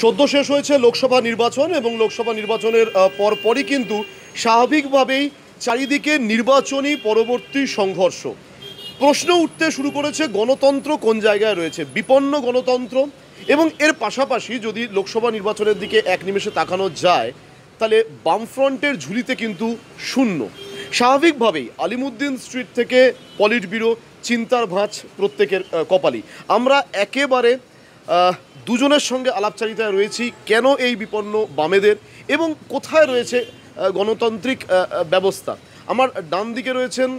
সদ্য শেষ হয়েছে লোকসভা নির্বাচন এবং লোকসভা নির্বাচনের পরপরই কিন্তু স্বাভাবিকভাবেই চারিদিকে নির্বাচনী পরবর্তী সংঘর্ষ প্রশ্ন উঠতে শুরু করেছে গণতন্ত্র কোন জায়গায় রয়েছে বিপন্ন গণতন্ত্র এবং এর পাশাপাশি যদি লোকসভা নির্বাচনের দিকে এক নিমেষে তাকানো যায় তাহলে বামফ্রন্টের ঝুলিতে কিন্তু শূন্য স্বাভাবিকভাবেই আলিমুদ্দিন স্ট্রিট থেকে পলিট ব্যুরো চিন্তার ভাঁজ প্রত্যেকের কপালি আমরা একেবারে দুজনের সঙ্গে আলাপচারিতায় রয়েছি কেন এই বিপন্ন বামেদের এবং কোথায় রয়েছে গণতান্ত্রিক ব্যবস্থা আমার ডান দিকে রয়েছেন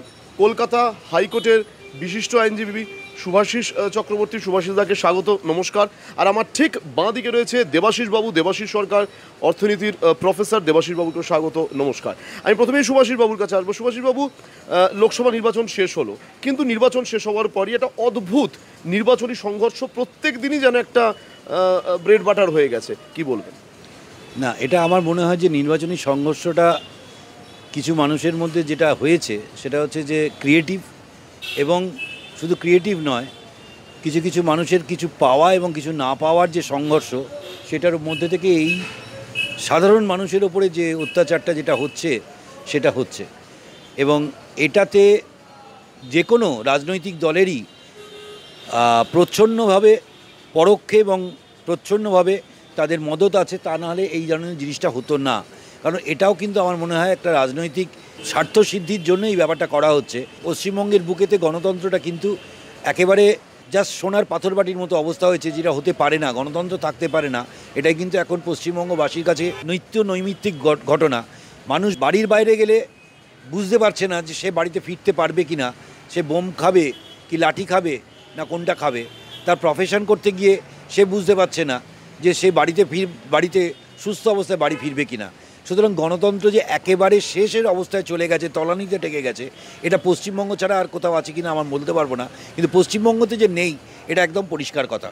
কলকাতা হাইকোর্টের বিশিষ্ট আইনজীবী সুভাষিস চক্রবর্তী সুভাষিস দাকে স্বাগত নমস্কার আর আমার ঠিক বাঁ দিকে রয়েছে দেবাশিস বাবু দেবাশিস সরকার অর্থনীতির প্রফেসর দেবাশিস বাবুকে স্বাগত নমস্কার আমি প্রথমেই সুভাষিস বাবুর কাছে আসবো সুভাষিস বাবু লোকসভা নির্বাচন শেষ হলো কিন্তু নির্বাচন শেষ হওয়ার পরই একটা অদ্ভুত নির্বাচনী সংঘর্ষ প্রত্যেক দিনই যেন একটা ব্রেড বাটার হয়ে গেছে কি বলবেন না এটা আমার মনে হয় যে নির্বাচনী সংঘর্ষটা কিছু মানুষের মধ্যে যেটা হয়েছে সেটা হচ্ছে যে ক্রিয়েটিভ এবং শুধু ক্রিয়েটিভ নয় কিছু কিছু মানুষের কিছু পাওয়া এবং কিছু না পাওয়ার যে সংঘর্ষ সেটার মধ্যে থেকে এই সাধারণ মানুষের ওপরে যে অত্যাচারটা যেটা হচ্ছে সেটা হচ্ছে এবং এটাতে যে কোনো রাজনৈতিক দলেরই প্রচ্ছন্নভাবে পরোক্ষে এবং প্রচ্ছন্নভাবে তাদের মদত আছে তা নাহলে এই ধরনের জিনিসটা হতো না কারণ এটাও কিন্তু আমার মনে হয় একটা রাজনৈতিক স্বার্থসিদ্ধির জন্য এই ব্যাপারটা করা হচ্ছে পশ্চিমবঙ্গের বুকেতে গণতন্ত্রটা কিন্তু একেবারে জাস্ট সোনার পাথর বাটির মতো অবস্থা হয়েছে যেটা হতে পারে না গণতন্ত্র থাকতে পারে না এটাই কিন্তু এখন পশ্চিমবঙ্গবাসীর কাছে নৈত্য নৈমিত্তিক ঘটনা মানুষ বাড়ির বাইরে গেলে বুঝতে পারছে না যে সে বাড়িতে ফিরতে পারবে কি না সে বোম খাবে কি লাঠি খাবে না কোনটা খাবে তার প্রফেশন করতে গিয়ে সে বুঝতে পারছে না যে সে বাড়িতে ফির বাড়িতে সুস্থ অবস্থায় বাড়ি ফিরবে কি না সুতরাং গণতন্ত্র যে একেবারে শেষের অবস্থায় চলে গেছে তলানিতে টেকে গেছে এটা পশ্চিমবঙ্গ ছাড়া আর কোথাও আছে কিনা আমার বলতে পারবো না কিন্তু পশ্চিমবঙ্গতে যে নেই এটা একদম পরিষ্কার কথা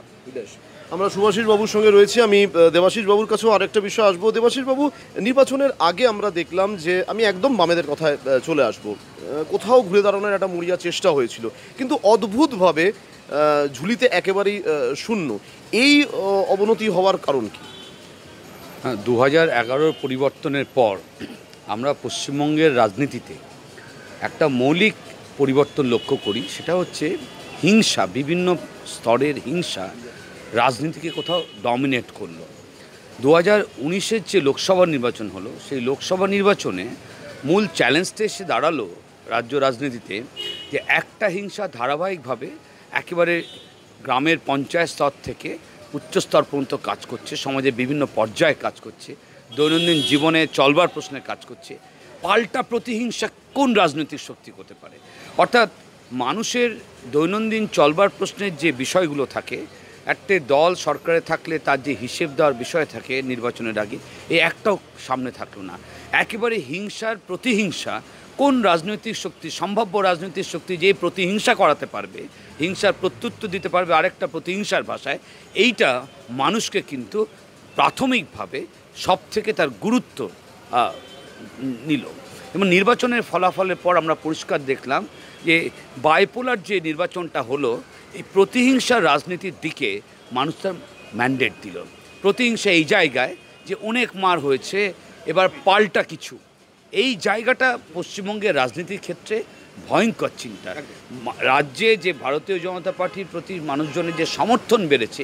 আমরা সুভাষিস বাবুর সঙ্গে রয়েছি আমি দেবাশিস বাবুর কাছেও আরেকটা বিষয় আসবো দেবাশিস বাবু নির্বাচনের আগে আমরা দেখলাম যে আমি একদম বামেদের কথায় চলে আসব কোথাও ঘুরে দাঁড়ানোর একটা মরিয়া চেষ্টা হয়েছিল কিন্তু অদ্ভুতভাবে ঝুলিতে একেবারেই শূন্য এই অবনতি হওয়ার কারণ কি হ্যাঁ, দু হাজার এগারোর পরিবর্তনের পর আমরা পশ্চিমবঙ্গের রাজনীতিতে একটা মৌলিক পরিবর্তন লক্ষ্য করি সেটা হচ্ছে হিংসা বিভিন্ন স্তরের হিংসা রাজনীতিকে কোথাও ডমিনেট করলো দু হাজার উনিশের যে লোকসভা নির্বাচন হলো সেই লোকসভা নির্বাচনে মূল চ্যালেঞ্জটা এসে দাঁড়ালো রাজ্য রাজনীতিতে যে একটা হিংসা ধারাবাহিকভাবে একেবারে গ্রামের পঞ্চায়েত স্তর থেকে উচ্চস্তর পর্যন্ত কাজ করছে সমাজে বিভিন্ন পর্যায়ে কাজ করছে দৈনন্দিন জীবনে চলবার প্রশ্নে কাজ করছে পাল্টা প্রতিহিংসা কোন রাজনৈতিক শক্তি করতে পারে অর্থাৎ মানুষের দৈনন্দিন চলবার প্রশ্নের যে বিষয়গুলো থাকে একটি দল সরকারে থাকলে তার যে হিসেব দেওয়ার বিষয় থাকে নির্বাচনের আগে এই একটাও সামনে থাকলো না একেবারে হিংসার প্রতিহিংসা কোন রাজনৈতিক শক্তি সম্ভাব্য রাজনৈতিক শক্তি যে প্রতিহিংসা করাতে পারবে হিংসার প্রত্যুত্তর দিতে পারবে আরেকটা প্রতিহিংসার ভাষায় এইটা মানুষকে কিন্তু প্রাথমিকভাবে সব থেকে তার গুরুত্ব নিল এবং নির্বাচনের ফলাফলের পর আমরা পরিষ্কার দেখলাম যে বাইপোলার যে নির্বাচনটা হলো এই প্রতিহিংসার রাজনীতির দিকে মানুষ তার ম্যান্ডেট দিল প্রতিহিংসা এই জায়গায় যে অনেক মার হয়েছে এবার পাল্টা কিছু এই জায়গাটা পশ্চিমবঙ্গের রাজনীতির ক্ষেত্রে ভয়ঙ্কর চিন্তা রাজ্যে যে ভারতীয় জনতা পার্টির প্রতি মানুষজনের যে সমর্থন বেড়েছে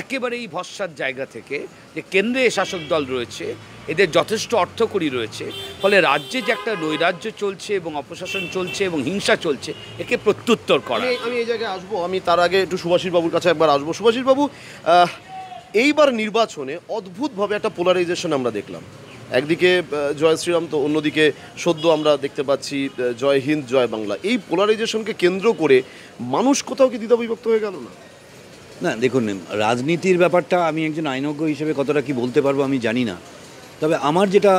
একেবারে এই ভরসার জায়গা থেকে যে কেন্দ্রে শাসক দল রয়েছে এদের যথেষ্ট অর্থকরী রয়েছে ফলে রাজ্যে যে একটা নৈরাজ্য চলছে এবং অপশাসন চলছে এবং হিংসা চলছে একে প্রত্যুত্তর করে আমি এই জায়গায় আসবো আমি তার আগে একটু সুভাষীরবাবুর কাছে একবার আসবো সুভাষীরবাবু এইবার নির্বাচনে অদ্ভুতভাবে একটা পোলারাইজেশন আমরা দেখলাম একদিকে জয় শ্রীরাম তো অন্যদিকে সদ্য আমরা দেখতে পাচ্ছি জয় হিন্দ জয় বাংলা এই পোলারাইজেশনকে কেন্দ্র করে মানুষ কোথাও কি দ্বিধাবিভক্ত হয়ে গেল না না দেখুন রাজনীতির ব্যাপারটা আমি একজন আইনজ্ঞ হিসেবে কতটা কি বলতে পারবো আমি জানি না তবে আমার যেটা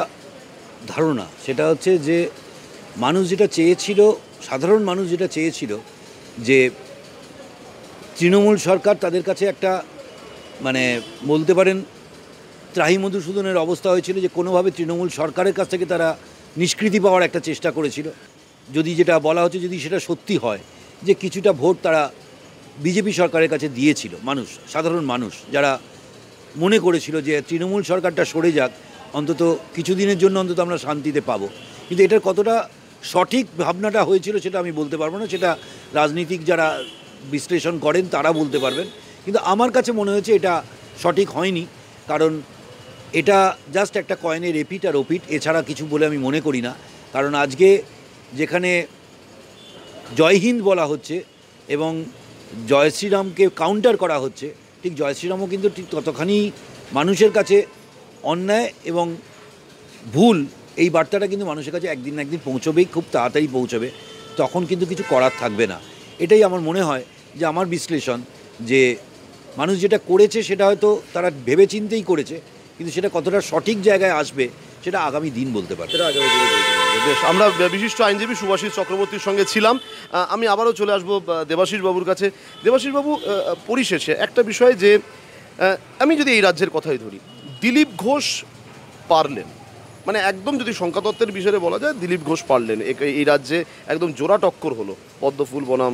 ধারণা সেটা হচ্ছে যে মানুষ যেটা চেয়েছিল সাধারণ মানুষ যেটা চেয়েছিল যে তৃণমূল সরকার তাদের কাছে একটা মানে বলতে পারেন ত্রাহি মধুসূদনের অবস্থা হয়েছিল যে কোনোভাবে তৃণমূল সরকারের কাছ থেকে তারা নিষ্কৃতি পাওয়ার একটা চেষ্টা করেছিল যদি যেটা বলা হচ্ছে যদি সেটা সত্যি হয় যে কিছুটা ভোট তারা বিজেপি সরকারের কাছে দিয়েছিল মানুষ সাধারণ মানুষ যারা মনে করেছিল যে তৃণমূল সরকারটা সরে যাক অন্তত কিছুদিনের জন্য অন্তত আমরা শান্তিতে পাবো কিন্তু এটার কতটা সঠিক ভাবনাটা হয়েছিল সেটা আমি বলতে পারবো না সেটা রাজনীতিক যারা বিশ্লেষণ করেন তারা বলতে পারবেন কিন্তু আমার কাছে মনে হয়েছে এটা সঠিক হয়নি কারণ এটা জাস্ট একটা কয়েনের রেপিট আর ওপিট এছাড়া কিছু বলে আমি মনে করি না কারণ আজকে যেখানে জয় হিন্দ বলা হচ্ছে এবং জয় শ্রীরামকে কাউন্টার করা হচ্ছে ঠিক জয় শ্রীরামও কিন্তু ঠিক ততখানি মানুষের কাছে অন্যায় এবং ভুল এই বার্তাটা কিন্তু মানুষের কাছে একদিন না একদিন পৌঁছবেই খুব তাড়াতাড়ি পৌঁছবে তখন কিন্তু কিছু করার থাকবে না এটাই আমার মনে হয় যে আমার বিশ্লেষণ যে মানুষ যেটা করেছে সেটা হয়তো তারা ভেবেচিন্তেই করেছে কিন্তু সেটা কতটা সঠিক জায়গায় আসবে সেটা আগামী দিন বলতে পারবে বেশ আমরা বিশিষ্ট আইনজীবী সুভাষিস চক্রবর্তীর সঙ্গে ছিলাম আমি আবারও চলে আসবো দেবাশিস বাবুর কাছে দেবাশিস বাবু পরিশেষে একটা বিষয় যে আমি যদি এই রাজ্যের কথাই ধরি দিলীপ ঘোষ পারলেন মানে একদম যদি সংখ্যাতত্ত্বের বিষয়ে বলা যায় দিলীপ ঘোষ পারলেন এই রাজ্যে একদম জোড়া টক্কর হলো পদ্মফুল বনাম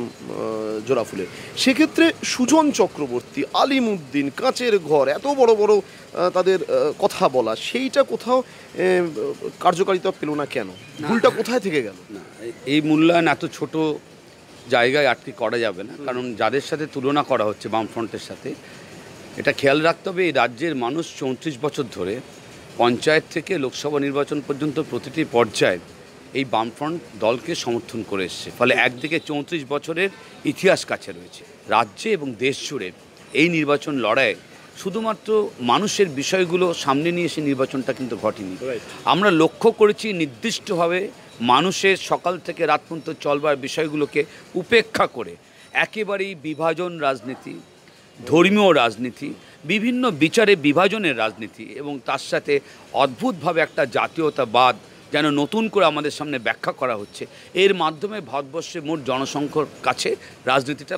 জোড়া ফুলে সেক্ষেত্রে সুজন চক্রবর্তী আলিমুদ্দিন কাঁচের ঘর এত বড় বড় তাদের কথা বলা সেইটা কোথাও কার্যকারিতা পেল না কেন ভুলটা কোথায় থেকে গেল না এই মূল্যায়ন এত ছোট জায়গায় আটকে করা যাবে না কারণ যাদের সাথে তুলনা করা হচ্ছে বামফ্রন্টের সাথে এটা খেয়াল রাখতে হবে এই রাজ্যের মানুষ চৌত্রিশ বছর ধরে পঞ্চায়েত থেকে লোকসভা নির্বাচন পর্যন্ত প্রতিটি পর্যায়ে এই বামফ্রন্ট দলকে সমর্থন করে এসছে ফলে একদিকে চৌত্রিশ বছরের ইতিহাস কাছে রয়েছে রাজ্যে এবং দেশ জুড়ে এই নির্বাচন লড়াই শুধুমাত্র মানুষের বিষয়গুলো সামনে নিয়ে এসে নির্বাচনটা কিন্তু ঘটেনি আমরা লক্ষ্য করেছি নির্দিষ্টভাবে মানুষের সকাল থেকে রাত পর্যন্ত চলবার বিষয়গুলোকে উপেক্ষা করে একেবারেই বিভাজন রাজনীতি ধর্মীয় রাজনীতি বিভিন্ন বিচারে বিভাজনের রাজনীতি এবং তার সাথে অদ্ভুতভাবে একটা জাতীয়তাবাদ যেন নতুন করে আমাদের সামনে ব্যাখ্যা করা হচ্ছে এর মাধ্যমে ভারতবর্ষে মোট জনসংখ্যার কাছে রাজনীতিটা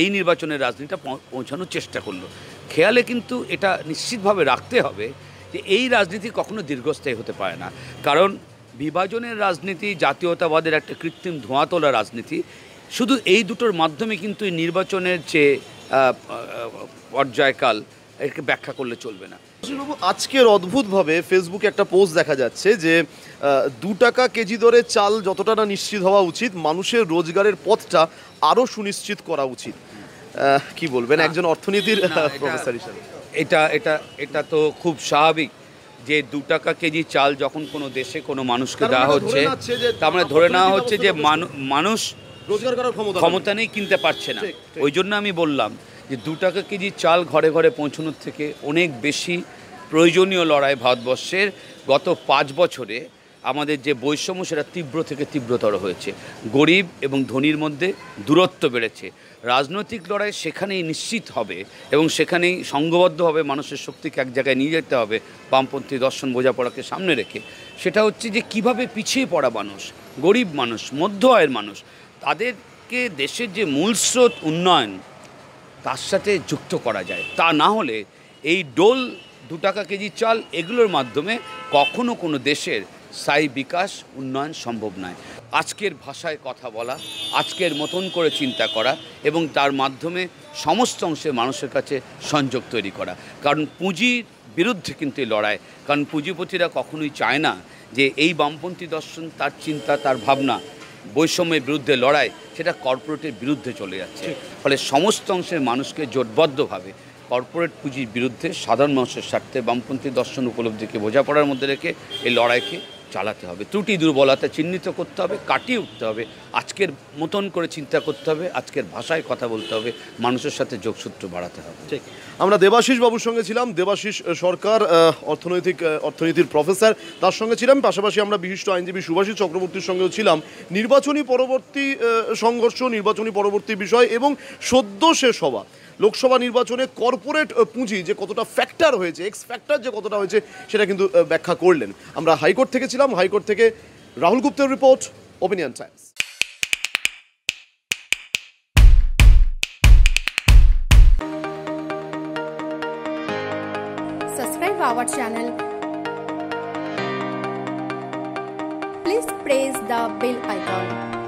এই নির্বাচনের রাজনীতিটা পৌঁছানোর চেষ্টা করলো খেয়ালে কিন্তু এটা নিশ্চিতভাবে রাখতে হবে যে এই রাজনীতি কখনো দীর্ঘস্থায়ী হতে পারে না কারণ বিভাজনের রাজনীতি জাতীয়তাবাদের একটা কৃত্রিম ধোঁয়া তোলা রাজনীতি শুধু এই দুটোর মাধ্যমে কিন্তু এই নির্বাচনের যে পর্যায়কাল একে ব্যাখ্যা করলে চলবে না বাবু আজকের অদ্ভুতভাবে ফেসবুকে একটা পোস্ট দেখা যাচ্ছে যে দু টাকা কেজি দরে চাল যতটা না নিশ্চিত হওয়া উচিত মানুষের রোজগারের পথটা আরও সুনিশ্চিত করা উচিত কি বলবেন একজন অর্থনীতির প্রফেসর হিসাবে এটা এটা এটা তো খুব স্বাভাবিক যে দু টাকা কেজি চাল যখন কোনো দেশে কোনো মানুষকে দেওয়া মানে হচ্ছে তার মানে ধরে নেওয়া হচ্ছে যে মানুষ রোজগার করার ক্ষমতা ক্ষমতা নেই কিনতে পারছে না ওই জন্য আমি বললাম যে দু টাকা কেজি চাল ঘরে ঘরে পৌঁছানোর থেকে অনেক বেশি প্রয়োজনীয় লড়াই ভারতবর্ষের গত পাঁচ বছরে আমাদের যে বৈষম্য সেটা তীব্র থেকে তীব্রতর হয়েছে গরিব এবং ধনীর মধ্যে দূরত্ব বেড়েছে রাজনৈতিক লড়াই সেখানেই নিশ্চিত হবে এবং সেখানেই সংঘবদ্ধ হবে মানুষের শক্তিকে এক জায়গায় নিয়ে যেতে হবে বামপন্থী দর্শন বোঝাপড়াকে সামনে রেখে সেটা হচ্ছে যে কিভাবে পিছিয়ে পড়া মানুষ গরিব মানুষ মধ্য আয়ের মানুষ তাদেরকে দেশের যে মূল স্রোত উন্নয়ন তার সাথে যুক্ত করা যায় তা না হলে এই ডোল দু টাকা কেজি চাল এগুলোর মাধ্যমে কখনো কোনো দেশের স্থায়ী বিকাশ উন্নয়ন সম্ভব নয় আজকের ভাষায় কথা বলা আজকের মতন করে চিন্তা করা এবং তার মাধ্যমে সমস্ত অংশের মানুষের কাছে সংযোগ তৈরি করা কারণ পুঁজির বিরুদ্ধে কিন্তু এই লড়াই কারণ পুঁজিপতিরা কখনোই চায় না যে এই বামপন্থী দর্শন তার চিন্তা তার ভাবনা বৈষম্যের বিরুদ্ধে লড়াই সেটা কর্পোরেটের বিরুদ্ধে চলে যাচ্ছে ফলে সমস্ত অংশের মানুষকে জোটবদ্ধভাবে কর্পোরেট পুঁজির বিরুদ্ধে সাধারণ মানুষের স্বার্থে বামপন্থী দর্শন উপলব্ধিকে বোঝাপড়ার মধ্যে রেখে এই লড়াইকে চালাতে হবে ত্রুটি দুর্বলতা চিহ্নিত করতে হবে কাটিয়ে উঠতে হবে আজকের মতন করে চিন্তা করতে হবে আজকের ভাষায় কথা বলতে হবে মানুষের সাথে যোগসূত্র বাড়াতে হবে ঠিক আমরা দেবাশিস বাবুর সঙ্গে ছিলাম দেবাশিস সরকার অর্থনৈতিক অর্থনীতির প্রফেসর তার সঙ্গে ছিলাম পাশাপাশি আমরা বিশিষ্ট আইনজীবী সুভাষী চক্রবর্তীর সঙ্গেও ছিলাম নির্বাচনী পরবর্তী সংঘর্ষ নির্বাচনী পরবর্তী বিষয় এবং সদ্য শেষ হওয়া লোকসভা নির্বাচনে কর্পোরেট পুঁজি যে কতটা ফ্যাক্টর হয়েছে এক্স ফ্যাক্টর যে কতটা হয়েছে সেটা কিন্তু ব্যাখ্যা করলেন আমরা হাইকোর্ট থেকে ছিলাম হাইকোর্ট থেকে রাহুল গুপ্তের report opinion times our channel. Please press the bell icon.